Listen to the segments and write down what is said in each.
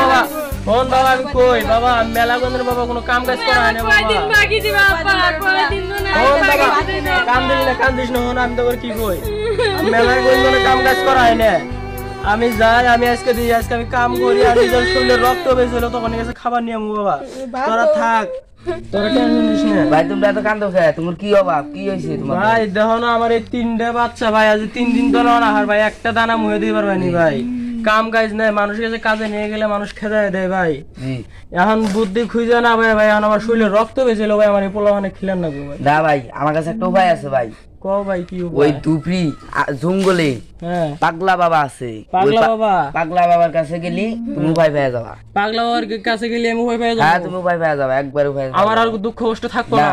বাবা বাবা আমি কই বাবা বাবা কোনো কাম কাজ করা হয় না বাবা বাবা কাম দিল না কাম দিস না আমি তোর কি কই কাম কাজ করা হয় না আমি যাই আমি আজকে দিই আজকে আমি কাম করি আর নিজের শরীরে রক্ত বেছিল তখন খাবার নিয়ে বাবা তোরা থাক আমার এই তিনটা বাচ্চা ভাই আজ তিন দিন তো না ভাই একটা দানা মুহে দিবার ভাই ভাই কাম কাজ নেই মানুষ কাছে কাজে নিয়ে গেলে মানুষ খেদায় দেয় ভাই এখন বুদ্ধি খুঁজে না ভাই ভাই আমার শরীরে রক্ত বেছিল ভাই আমার এই পোলা মানে খিলেন না ভাই না ভাই আমার কাছে একটা উপায় আছে ভাই ভাই কি ওই দুপরি জঙ্গলে হ্যাঁ। পাগলা বাবা আছে পাগলা বাবা পাগলা বাবার কাছে গেলি তুমি উপায় পেয়ে যাবা পাগলা বাবার কাছে গেলি আমি উপায় পেয়ে যাবো হ্যাঁ তুমি উপায় পেয়ে যাবা একবার উপায় আমার আর দুঃখ কষ্ট থাকবো না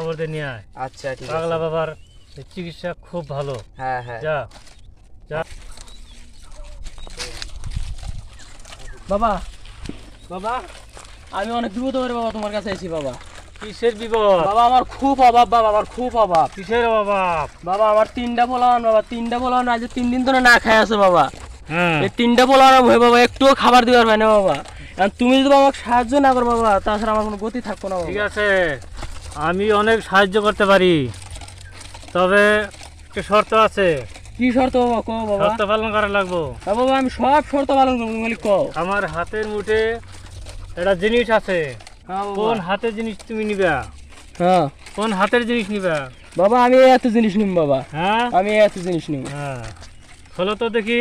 খবর দিয়ে নিয়ে আয় আচ্ছা ঠিক আছে পাগলা বাবার চিকিৎসা খুব ভালো হ্যাঁ হ্যাঁ যা যা বাবা বাবা আমি অনেক বিপদ করে বাবা তোমার কাছে এসেছি বাবা কিসের বিপদ বাবা আমার খুব অভাব বাবা আমার খুব অভাব কিসের অভাব বাবা আমার তিনটা বলান বাবা তিনটা বলান আজ তিন দিন ধরে না খায় আছে বাবা হ্যাঁ। এই তিনটা বলান হয়ে বাবা একটুও খাবার দিবার হয় না বাবা তুমি যদি আমাকে সাহায্য না করো বাবা তাছাড়া আমার কোনো গতি থাকবো না ঠিক আছে আমি অনেক সাহায্য করতে পারি তবে একটা শর্ত আছে কি শর্ত শর্ত পালন করা লাগবো আমি সব শর্ত পালন করবো আমার হাতের মুঠে একটা জিনিস আছে হ্যাঁ কোন হাতের জিনিস তুমি নিবা হ্যাঁ কোন হাতের জিনিস নিবা বাবা আমি এত জিনিস নিব বাবা হ্যাঁ আমি এত জিনিস নিব হ্যাঁ খোলো তো দেখি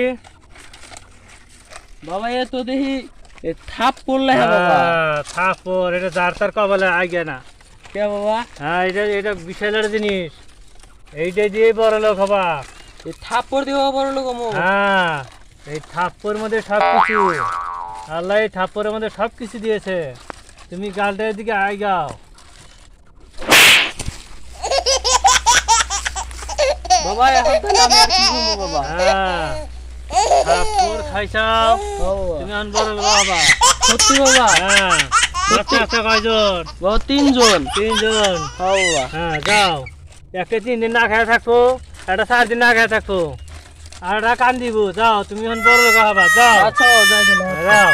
বাবা এত দেখি থাপ পড়লে হ্যাঁ থাপ পর এটা যার তার কবলে আগে না কে বাবা হ্যাঁ এটা এটা বিশাল একটা জিনিস এইটা দিয়ে বড় লোক হবা এই থাপ্পড় দিয়ে বড় লোক হবো হ্যাঁ এই থাপ্পর মধ্যে সব কিছু আল্লাহ এই থাপ্পরের মধ্যে সব কিছু দিয়েছে তুমি গালটার দিকে আয় যাও বাবা এখন তো আমি আর কি বাবা হ্যাঁ থাপ্পর খাইছাও হ্যাঁ, তুমি আনবড় বাবা সত্যি বাবা হ্যাঁ আচ্ছা আচ্ছা কয়জন ও তিনজন তিনজন হওয়া হ্যাঁ, যাও একটা তিন দিন থাকো একটা চার দিন না থাকো আর একটা কান দিব তুমি এখন বড় হবা যাও আচ্ছা হ্যাঁ,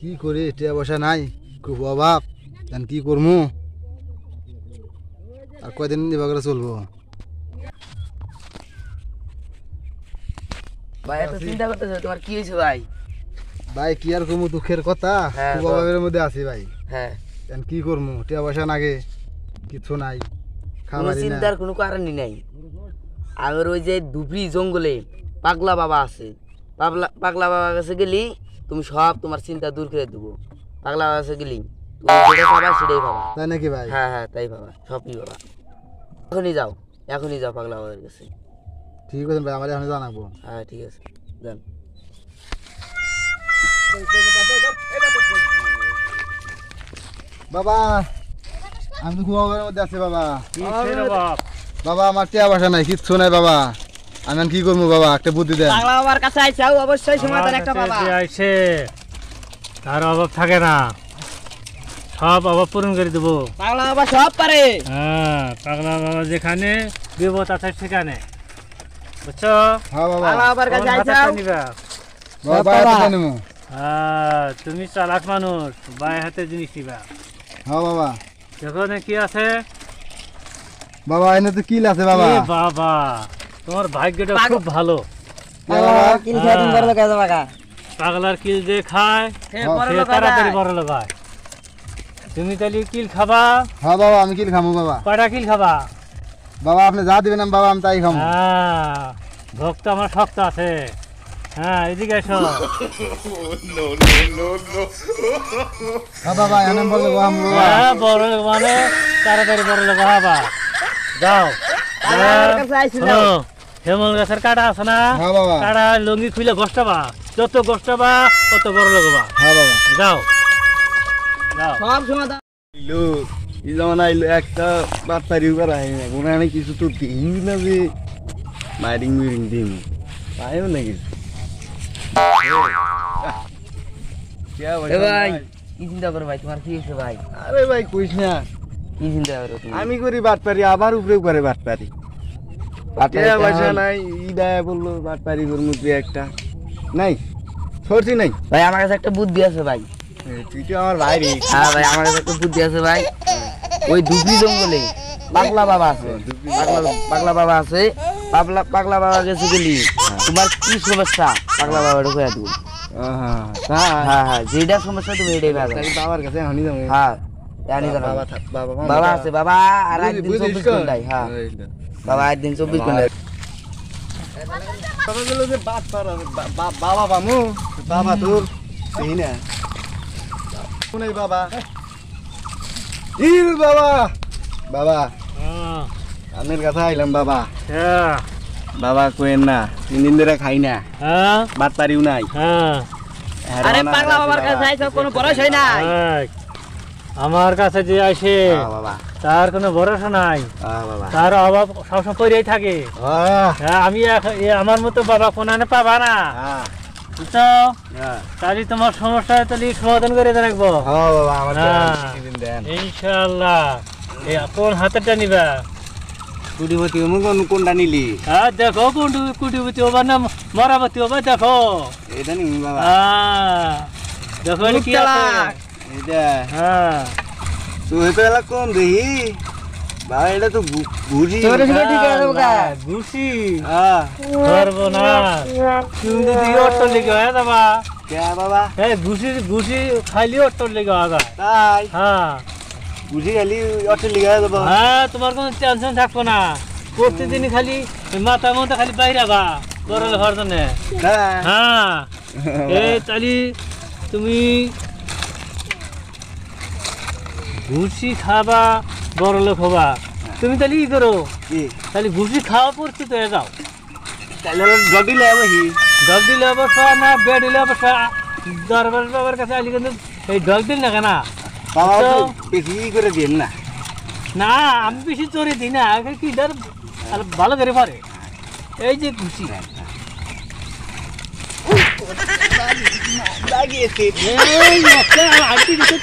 কি করি টিয়া পয়সা নাই খুব অভাব কি করবো আর কয়দিন দিবা করে চলবো ভাই কি আর কমু দুঃখের কথা হ্যাঁ, খুব অভাবের মধ্যে আছি ভাই হ্যাঁ কি করবো টিয়া পয়সা নাগে কিছু নাই চিন্তার কোনো কারণই নাই আমার ওই যে ধুবড়ি জঙ্গলে পাগলা বাবা আছে পাগলা পাগলা বাবার কাছে গেলি তুমি সব তোমার চিন্তা দূর করে দেবো পাগলা বাবার কাছে গেলি তুমি যেটা পাবা সেটাই পাবা তাই নাকি ভাই হ্যাঁ হ্যাঁ তাই পাবা সবই পাবা এখনই যাও এখনই যাও পাগলা আমাদের কাছে ঠিক আছে ভাই আমাদের এখানে জানাবো হ্যাঁ ঠিক আছে যান বাবা আমি তো ঘুমাবার মধ্যে আছি বাবা বাবা আমার টিয়া বাসা নাই কিচ্ছু নাই বাবা আমি কি করবো বাবা একটা বুদ্ধি দেন বাবার কাছে আইছাও অবশ্যই সমাধান একটা বাবা আইছে তার অভাব থাকে না সব আবার পূরণ করে দেবো পাগলা বাবা সব পারে হ্যাঁ পাগলা বাবা যেখানে বিপদ আছে সেখানে তুমি চালাক মানুষ বাই হাতে জিনিস নিবা হ্যাঁ বাবা দেখো কি আছে বাবা এনে তো কিল আছে বাবা বাবা তোমার ভাগ্যটা খুব ভালো হ্যাঁ। পাগলার কিল দিয়ে খায় সে হ্যাঁ। তাড়াতাড়ি বড় লোক তুমি তাহলে কিল খাবা হ্যাঁ বাবা আমি কিল খামু বাবা কয়টা কিল খাবা বাবা আপনি যা দিবেন আমি বাবা আমি তাই খামু হ্যাঁ ভক্ত আমার শক্ত আছে হ্যাঁ এদিকে এসো হ্যাঁ বাবা এনে বলে গো হ্যাঁ বড় লোক মানে তাড়াতাড়ি বড় লোক হ্যাঁ বাবা যাও হ্যাঁ, হেমল গাছের কাটা আছে না হ্যাঁ কাটা লুঙ্গি খুলে গসটাবা যত বা তত বড় লোক হ্যাঁ বাবা যাও সব সময় ইলো ইজন আইলো একটা বাচ্চারি উপর আই এখন আমি কিছু তো দিই না যে মাইরিং মিরিং দিই পাইও না কিছু ভাই কি চিন্তা করো ভাই তোমার কি হয়েছে ভাই আরে ভাই কইস না কি চিন্তা করো আমি করি বাটপারি আবার উপরে করে বাটপারি বাটপারি পয়সা নাই ইদায় বললো বাটপারি করমু তুই একটা নাই সরছি নাই ভাই আমার কাছে একটা বুদ্ধি আছে ভাই তুই তো আমার ভাই রে হ্যাঁ ভাই আমার একটা বুদ্ধি আছে ভাই ওই ধুবড়ি জঙ্গলে পাগলা বাবা আছে পাগলা বাবা আছে পাগলা পাগলা বাবা গেছে গেলি তোমার কি সমস্যা পাগলা বাবা ঢুকে দেবো হ্যাঁ, হ্যাঁ, যেটা সমস্যা তুমি এটাই ভালো বাবার কাছে হানি যাবো হ্যাঁ বাবা বাবা চব্বিশ ঘন্টায় হ্যাঁ বাবা একদিন চব্বিশ ঘন্টায় বাবা বাবা বামু নেই বাবা ইল বাবা বাবা হ্যাঁ। আপনার কথা আইলাম বাবা হ্যাঁ। বাবা কোয়েন না তিন দিন ধরে খাই না হ্যাঁ। বাদ পারিও নাই আরে পাগলা বাবার কাছে কোনো ভরসা নাই আমার কাছে যে আসে তার কোনো ভরসা নাই তার অভাব সবসময় থাকে আমি আমার মতো বাবা কোন পাবা না বুঝছো হ্যাঁ। তাহলে তোমার সমস্যা তাহলে সমাধান করে রাখবো হ্যাঁ, হ্যাঁ। ইনশাল্লাহ কোন হাতেরটা নিবা কুটিপতি কোন কোনটা নিলি হ্যাঁ দেখো কোন না মরাপতি হবা দেখো এটা নি বাবা হ্যাঁ দেখো কি হ্যাঁ তুই তো এলাকা কম দেখি ভাই এটা তো ঘুরি তোর সঙ্গে ঠিক আছে ঘুষি হ্যাঁ ধরবো না তুমি অটো লেগে হয় হ্যাঁ, বাবা কে বাবা এই ঘুষি ঘুষি খাইলি অটো লেগে হয় তাই হ্যাঁ ঘুষি খালি অটো লেগে হয় বাবা হ্যাঁ তোমার কোনো টেনশন থাকবো না প্রতিদিন খালি মাথা মতো খালি বাইরে বা বড়ল হওয়ার জন্য হ্যাঁ।, হ্যাঁ এই তুমি ঘুষি খাবা বড় লোক হবা হ্যাঁ। তুমি তাহলে ই করো তাহলে ঘুষি খাওয়া পড়ছি তো যাও তাহলে জবি লেবাহি জবি লেবার সা না বেড লেবার সা দরবার বাবার কাছে আলি কিন্তু এই ডল দিন না আচ্ছা। না না আমি বেশি চড়ে দিই না আগে কি ডর ভালো করে পারে এই যে ঘুষি হ্যাঁ, হ্যাঁ। লাগিয়েছে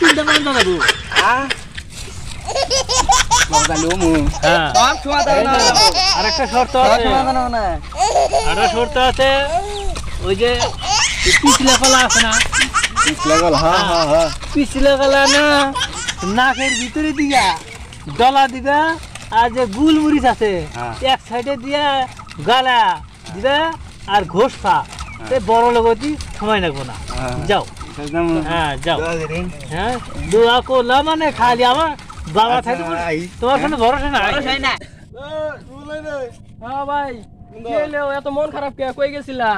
তিনটা পাঁচটা দেবো হ্যাঁ হ্যাঁ। ওই যে পিছলা কলা আছে না পিছলা কলা হ্যাঁ, হ্যাঁ, নাকের ভিতরে দিয়া ডলা দিবা আর যে গুল মরিচ আছে এক সাইডে দিয়া গালা দিবা আর ঘোষ সে বড় লোক সময় লাগবো না যাও হ্যাঁ যাও হ্যাঁ দোয়া করলাম মানে খালি আমার বাবা আচ্ছা, তোমার হ্যাঁ? ভরসা ভরসা না হ্যাঁ ভাই গেলে এত মন খারাপ কে কই গেছিলা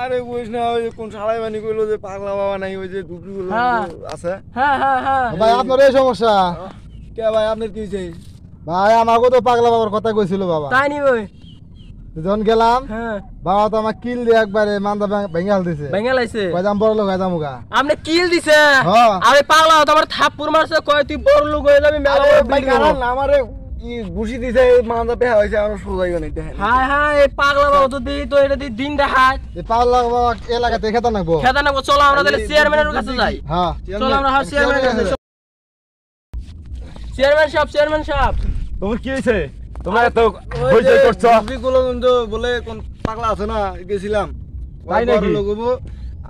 আরে বুঝ না ওই কোন সালাই মানি কইলো যে পাগলা বাবা নাই ওই যে দুবরি গুলো হ্যাঁ। আছে হ্যাঁ হ্যাঁ হ্যাঁ ভাই আপনার এই সমস্যা কে ভাই আপনি কি চাই ভাই আমাকে তো পাগলা বাবার কথা কইছিল বাবা তাই নি ভাই যখন গেলাম হ্যাঁ। বাবা তো আমার কিল দিয়ে একবারে মান্দা ভেঙাল দিছে ভেঙাল আইছে কয়দাম বড় লোক হয়দাম গা আমনে কিল দিছে আরে পাগলা তোমার থাপ্পুর মারছে কয় তুই বড় লোক হয়ে যাবি মেলা আমারে ঘুষি দিছে মান্দা পেহা হইছে আর সোজাই গনে হ্যাঁ হ্যাঁ এই পাগলা বাবা যদি তো এটা দি দিন দেখায় এই পাগলা বাবা এলাকাতে খেতা নাকবো খেতা নাকবো চলো আমরা তাহলে চেয়ারম্যানের কাছে যাই হ্যাঁ চলো আমরা হ্যাঁ চেয়ারম্যানের কাছে চেয়ারম্যান সাহেব চেয়ারম্যান সাহেব তোমার কি হইছে তোমরা তো হইচই করছো কিন্তু বলে কোন পাগলা আছে না গেছিলাম তাই নাকি লগবো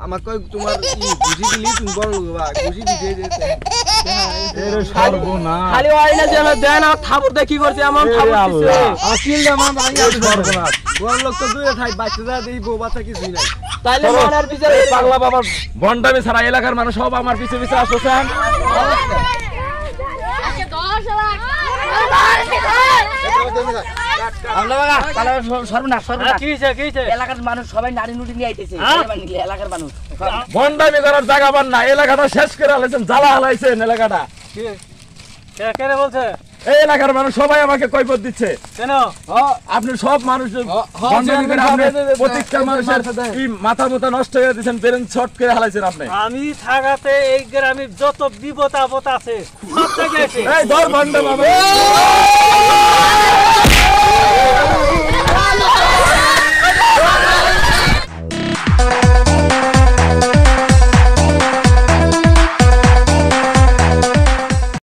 আমার কয় তোমার দিলি তুমি লগবা দিতে কি হ্যাঁ, লোক তো বাচ্চা বাচ্চা তাইলে পাগলা বন্ডামি সারা এলাকার মানুষ সব আমার পিছে পিছে আসতেছেন হ্যাঁ, এলাকার মানুষ সবাই নারী নিয়ে আইতেছে হ্যাঁ? এলাকার মানুষ এলাকাটা শেষ করে হালাইছেন জ্বালা হালাইছেন এলাকাটা কে কে বলছে এই এলাকার মানুষ সবাই আমাকে কৈফত দিচ্ছে কেন আপনি সব মানুষ প্রত্যেকটা মানুষের মাথা মোথা নষ্ট করে দিচ্ছেন ব্রেন শর্ট করে হালাইছেন আপনি আমি থাকাতে এই গ্রামের যত বিপদ আপদ আছে এই দর বাবা